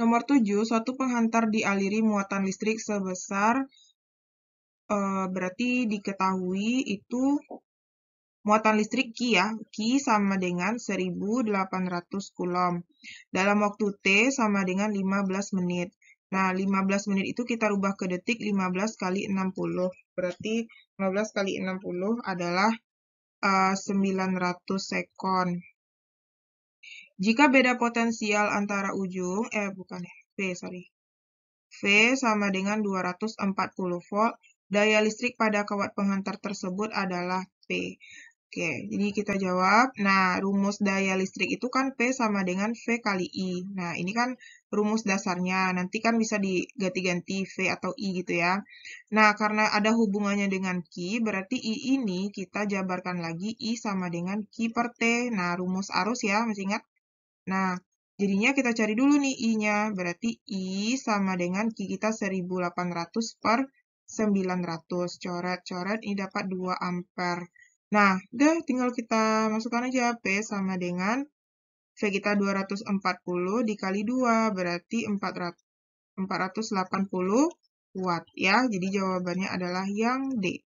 Nomor 7, suatu penghantar dialiri muatan listrik sebesar e, berarti diketahui itu muatan listrik Q ya, Q sama dengan 1800 Coulomb. Dalam waktu T sama dengan 15 menit. Nah, 15 menit itu kita rubah ke detik 15 kali 60. Berarti 15 kali 60 adalah uh, eh, 900 sekon. Jika beda potensial antara ujung, eh bukan ya, V sorry. V sama dengan 240 volt, daya listrik pada kawat penghantar tersebut adalah P. Oke, jadi kita jawab. Nah, rumus daya listrik itu kan P sama dengan V kali I. Nah, ini kan rumus dasarnya. Nanti kan bisa diganti-ganti V atau I gitu ya. Nah, karena ada hubungannya dengan Q, berarti I ini kita jabarkan lagi I sama dengan Q per T. Nah, rumus arus ya, masih ingat? Nah, jadinya kita cari dulu nih I-nya. Berarti I sama dengan Q kita 1800 per 900. Coret-coret, ini dapat 2 ampere. Nah, udah tinggal kita masukkan aja P sama dengan V kita 240 dikali 2 berarti 480 Watt ya. Jadi jawabannya adalah yang D.